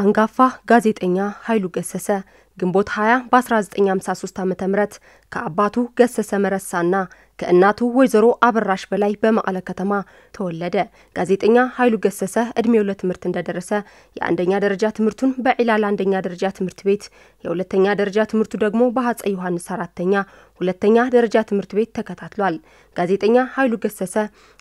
አንጋፋ ጋዜጠኛ ኃይሉ ገሰሰ ግንቦት 20 በ1953 ም ከአባቱ ገሰሰ መረሳና ከእናቱ ወይዘሮ አበራሽ በላይ በመቀለ ከተማ ተወለደ። ጋዜጠኛ ኃይሉ ገሰሰ እድሜው ለትምህርት እንደደረሰ የአንደኛ ደረጃ ትምህርቱን በዒላል አንደኛ ደረጃ ትምህርት ቤት፣ የሁለተኛ ደረጃ ትምህርቱ ደግሞ በአፄ ዮሐንስ አራተኛ ሁለተኛ ደረጃ ትምህርት ቤት ተከታትሏል። ጋዜጠኛ ኃይሉ ገሰሰ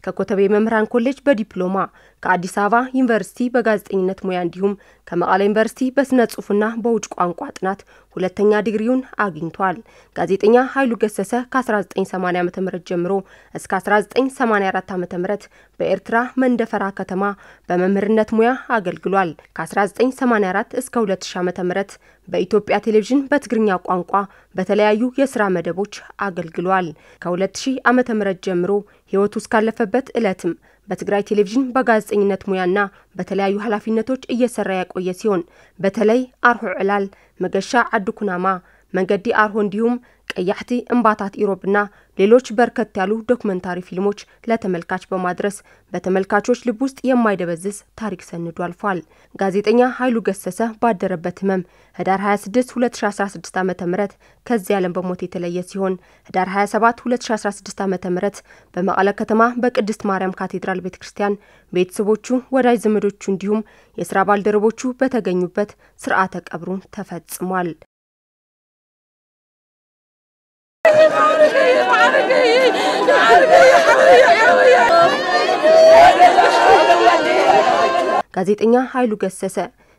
ከኮተቤ መምህራን ኮሌጅ በዲፕሎማ ከአዲስ አበባ ዩኒቨርሲቲ በጋዜጠኝነት ሙያ እንዲሁም ከመቀለ ዩኒቨርሲቲ በስነ ጽሁፍና በውጭ ቋንቋ ጥናት ሁለተኛ ዲግሪውን አግኝቷል። ጋዜጠኛ ኃይሉ ገሰሰ ከ1980 ዓ ም ጀምሮ እስከ 1984 ዓ ም በኤርትራ መንደፈራ ከተማ በመምህርነት ሙያ አገልግሏል። ከ1984 እስከ 2000 ዓ ም በኢትዮጵያ ቴሌቪዥን በትግርኛ ቋንቋ በተለያዩ የስራ መደቦች ሰዎች አገልግሏል። ከ2000 ዓ.ም ጀምሮ ህይወቱ እስካለፈበት ዕለትም በትግራይ ቴሌቪዥን በጋዜጠኝነት ሙያና በተለያዩ ኃላፊነቶች እየሰራ ያቆየ ሲሆን በተለይ አርሆ ዕላል፣ መገሻ አድኩናማ መንገዲ አርሆ እንዲሁም ቀያሕቲ እምባታት ኢሮብና ሌሎች በርከት ያሉ ዶክመንታሪ ፊልሞች ለተመልካች በማድረስ በተመልካቾች ልብ ውስጥ የማይደበዝዝ ታሪክ ሰንዶ አልፏል። ጋዜጠኛ ኃይሉ ገሰሰ ባደረበት ህመም ህዳር 26 2016 ዓ ም ከዚህ ዓለም በሞት የተለየ ሲሆን ህዳር 27 2016 ዓ ም በመቀለ ከተማ በቅድስት ማርያም ካቴድራል ቤተ ክርስቲያን ቤተሰቦቹ፣ ወዳጅ ዘመዶቹ እንዲሁም የስራ ባልደረቦቹ በተገኙበት ስርዓተ ቀብሩን ተፈጽሟል። ጋዜጠኛ ኃይሉ ገሰሰ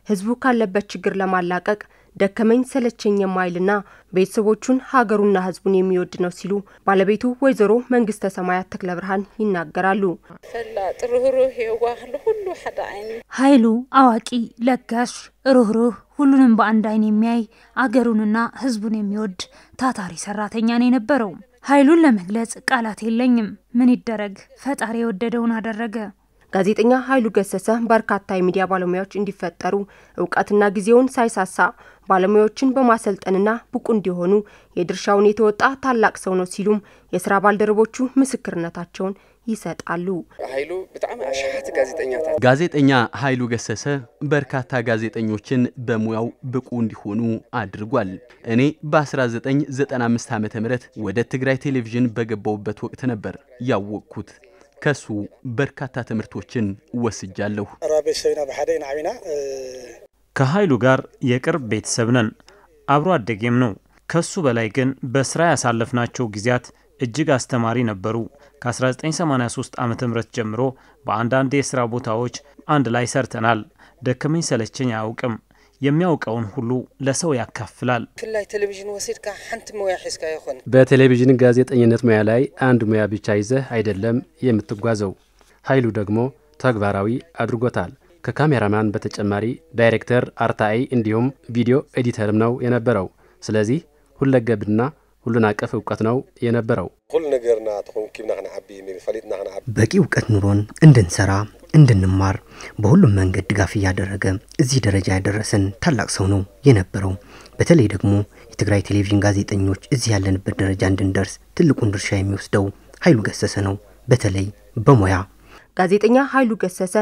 ህዝቡ ካለበት ችግር ለማላቀቅ ደከመኝ ሰለቸኝ የማይልና ቤተሰቦቹን ሀገሩና ህዝቡን የሚወድ ነው ሲሉ ባለቤቱ ወይዘሮ መንግስተ ሰማያት ተክለ ብርሃን ይናገራሉ። ኃይሉ አዋቂ፣ ለጋሽ፣ ሩህሩህ፣ ሁሉንም በአንድ አይን የሚያይ አገሩንና ህዝቡን የሚወድ ታታሪ ሰራተኛ ነው የነበረው። ኃይሉን ለመግለጽ ቃላት የለኝም። ምን ይደረግ፣ ፈጣሪ የወደደውን አደረገ። ጋዜጠኛ ኃይሉ ገሰሰ በርካታ የሚዲያ ባለሙያዎች እንዲፈጠሩ እውቀትና ጊዜውን ሳይሳሳ ባለሙያዎችን በማሰልጠንና ብቁ እንዲሆኑ የድርሻውን የተወጣ ታላቅ ሰው ነው ሲሉም የስራ ባልደረቦቹ ምስክርነታቸውን ይሰጣሉ። ኃይሉ በጣም አሻት ጋዜጠኛ ጋዜጠኛ ኃይሉ ገሰሰ በርካታ ጋዜጠኞችን በሙያው ብቁ እንዲሆኑ አድርጓል። እኔ በ1995 ዓ ም ወደ ትግራይ ቴሌቪዥን በገባውበት ወቅት ነበር ያወቅኩት። ከሱ በርካታ ትምህርቶችን ወስጃለሁ። ከኃይሉ ጋር የቅርብ ቤተሰብ ነን፣ አብሮ አደጌም ነው። ከሱ በላይ ግን በስራ ያሳለፍናቸው ጊዜያት እጅግ አስተማሪ ነበሩ። ከ1983 ዓ ም ጀምሮ በአንዳንድ የስራ ቦታዎች አንድ ላይ ሰርተናል። ደከመኝ ሰለቸኝ አያውቅም። የሚያውቀውን ሁሉ ለሰው ያካፍላል። ፍላይ ቴሌቪዥን ወሲድካ ሓንቲ ሙያ ሒዝካ ይኹን በቴሌቪዥን ጋዜጠኝነት ሙያ ላይ አንድ ሙያ ብቻ ይዘህ አይደለም የምትጓዘው። ኃይሉ ደግሞ ተግባራዊ አድርጎታል። ከካሜራማን በተጨማሪ ዳይሬክተር፣ አርታኢ እንዲሁም ቪዲዮ ኤዲተርም ነው የነበረው። ስለዚህ ሁለገብና ሁሉን አቀፍ እውቀት ነው የነበረው። በቂ እውቀት ኑሮን እንድንሰራ እንድንማር በሁሉም መንገድ ድጋፍ እያደረገ እዚህ ደረጃ ያደረሰን ታላቅ ሰው ነው የነበረው። በተለይ ደግሞ የትግራይ ቴሌቪዥን ጋዜጠኞች እዚህ ያለንበት ደረጃ እንድንደርስ ትልቁን ድርሻ የሚወስደው ኃይሉ ገሰሰ ነው። በተለይ በሙያ ጋዜጠኛ ኃይሉ ገሰሰ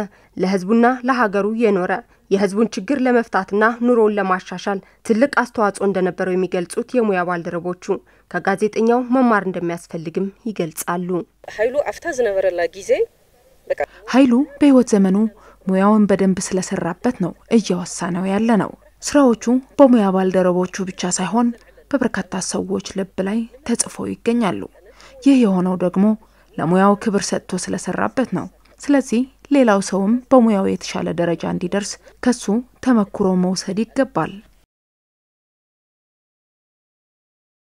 ለህዝቡና ለሀገሩ የኖረ የህዝቡን ችግር ለመፍታትና ኑሮውን ለማሻሻል ትልቅ አስተዋጽኦ እንደነበረው የሚገልጹት የሙያ ባልደረቦቹ ከጋዜጠኛው መማር እንደሚያስፈልግም ይገልጻሉ። ኃይሉ አፍታ ዝነበረላ ጊዜ ኃይሉ በህይወት ዘመኑ ሙያውን በደንብ ስለሰራበት ነው እየወሳነው ያለ ነው። ስራዎቹ በሙያ ባልደረቦቹ ብቻ ሳይሆን በበርካታ ሰዎች ልብ ላይ ተጽፎ ይገኛሉ። ይህ የሆነው ደግሞ ለሙያው ክብር ሰጥቶ ስለሰራበት ነው። ስለዚህ ሌላው ሰውም በሙያው የተሻለ ደረጃ እንዲደርስ ከሱ ተመክሮ መውሰድ ይገባል።